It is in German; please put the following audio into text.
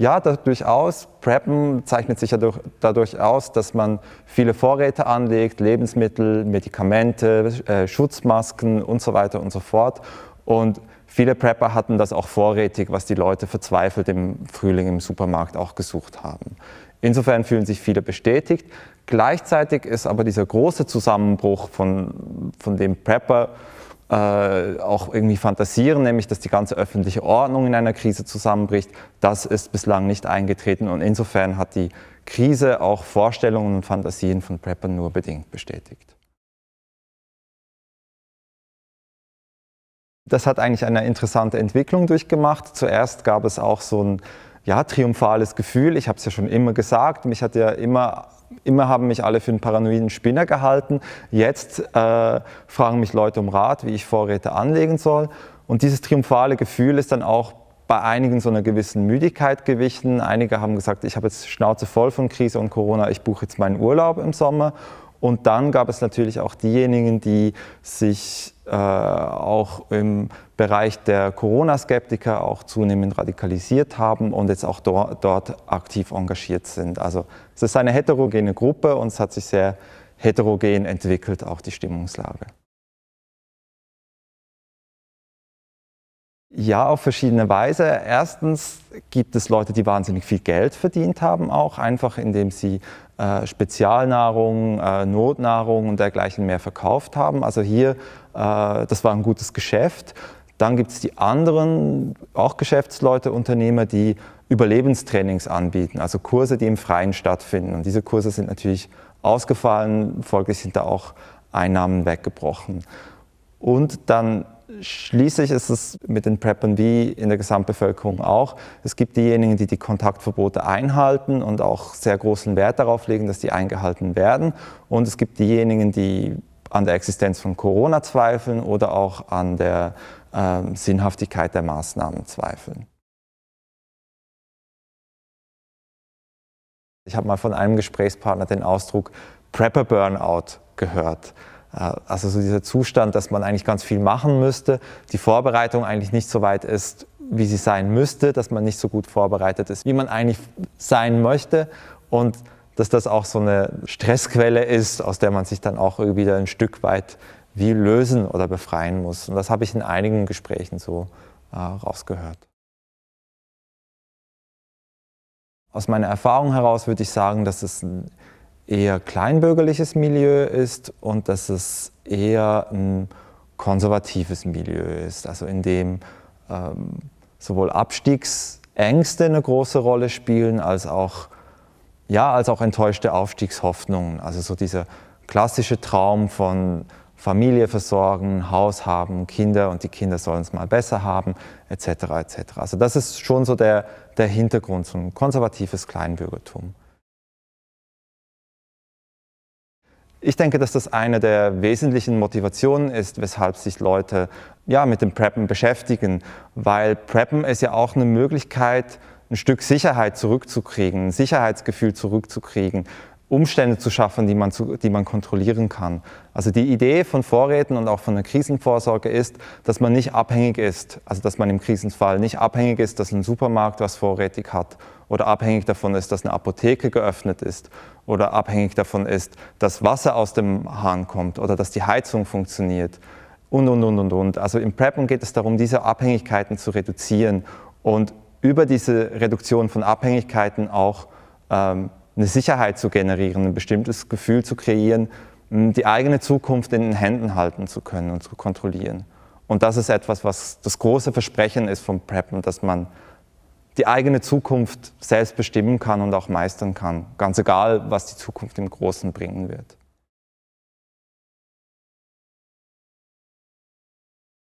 Ja, da, durchaus. Preppen zeichnet sich ja durch, dadurch aus, dass man viele Vorräte anlegt, Lebensmittel, Medikamente, äh, Schutzmasken und so weiter und so fort. Und viele Prepper hatten das auch vorrätig, was die Leute verzweifelt im Frühling im Supermarkt auch gesucht haben. Insofern fühlen sich viele bestätigt. Gleichzeitig ist aber dieser große Zusammenbruch, von, von dem Prepper äh, auch irgendwie fantasieren, nämlich dass die ganze öffentliche Ordnung in einer Krise zusammenbricht. Das ist bislang nicht eingetreten und insofern hat die Krise auch Vorstellungen und Fantasien von Preppern nur bedingt bestätigt. Das hat eigentlich eine interessante Entwicklung durchgemacht. Zuerst gab es auch so ein ja, triumphales Gefühl. Ich habe es ja schon immer gesagt, mich hat ja immer immer haben mich alle für einen paranoiden Spinner gehalten. Jetzt äh, fragen mich Leute um Rat, wie ich Vorräte anlegen soll. Und dieses triumphale Gefühl ist dann auch bei einigen so einer gewissen Müdigkeit gewichen. Einige haben gesagt, ich habe jetzt Schnauze voll von Krise und Corona, ich buche jetzt meinen Urlaub im Sommer. Und dann gab es natürlich auch diejenigen, die sich äh, auch im Bereich der Corona-Skeptiker auch zunehmend radikalisiert haben und jetzt auch do dort aktiv engagiert sind. Also es ist eine heterogene Gruppe und es hat sich sehr heterogen entwickelt, auch die Stimmungslage. Ja, auf verschiedene Weise. Erstens gibt es Leute, die wahnsinnig viel Geld verdient haben, auch einfach indem sie äh, Spezialnahrung, äh, Notnahrung und dergleichen mehr verkauft haben. Also hier, äh, das war ein gutes Geschäft. Dann gibt es die anderen, auch Geschäftsleute, Unternehmer, die Überlebenstrainings anbieten, also Kurse, die im Freien stattfinden. Und diese Kurse sind natürlich ausgefallen, folglich sind da auch Einnahmen weggebrochen. Und dann Schließlich ist es mit den Preppern wie in der Gesamtbevölkerung auch. Es gibt diejenigen, die die Kontaktverbote einhalten und auch sehr großen Wert darauf legen, dass die eingehalten werden. Und es gibt diejenigen, die an der Existenz von Corona zweifeln oder auch an der äh, Sinnhaftigkeit der Maßnahmen zweifeln. Ich habe mal von einem Gesprächspartner den Ausdruck Prepper Burnout gehört. Äh, also so dieser Zustand, dass man eigentlich ganz viel machen müsste, die Vorbereitung eigentlich nicht so weit ist, wie sie sein müsste, dass man nicht so gut vorbereitet ist, wie man eigentlich sein möchte und dass das auch so eine Stressquelle ist, aus der man sich dann auch wieder ein Stück weit wie lösen oder befreien muss. Und das habe ich in einigen Gesprächen so äh, rausgehört. Aus meiner Erfahrung heraus würde ich sagen, dass es ein eher kleinbürgerliches Milieu ist und dass es eher ein konservatives Milieu ist, also in dem ähm, sowohl Abstiegsängste eine große Rolle spielen, als auch, ja, als auch enttäuschte Aufstiegshoffnungen. Also so dieser klassische Traum von Familie versorgen, Haus haben, Kinder und die Kinder sollen es mal besser haben, etc. etc. Also das ist schon so der, der Hintergrund, so ein konservatives Kleinbürgertum. Ich denke, dass das eine der wesentlichen Motivationen ist, weshalb sich Leute ja, mit dem Preppen beschäftigen, weil Preppen ist ja auch eine Möglichkeit, ein Stück Sicherheit zurückzukriegen, ein Sicherheitsgefühl zurückzukriegen. Umstände zu schaffen, die man, zu, die man kontrollieren kann. Also die Idee von Vorräten und auch von der Krisenvorsorge ist, dass man nicht abhängig ist, also dass man im Krisenfall nicht abhängig ist, dass ein Supermarkt was vorrätig hat oder abhängig davon ist, dass eine Apotheke geöffnet ist oder abhängig davon ist, dass Wasser aus dem Hahn kommt oder dass die Heizung funktioniert und, und, und, und, und. Also im Preppen geht es darum, diese Abhängigkeiten zu reduzieren und über diese Reduktion von Abhängigkeiten auch ähm, eine Sicherheit zu generieren, ein bestimmtes Gefühl zu kreieren, hm, die eigene Zukunft in den Händen halten zu können und zu kontrollieren. Und das ist etwas, was das große Versprechen ist vom Preppen, dass man die eigene Zukunft selbst bestimmen kann und auch meistern kann, ganz egal, was die Zukunft im Großen bringen wird.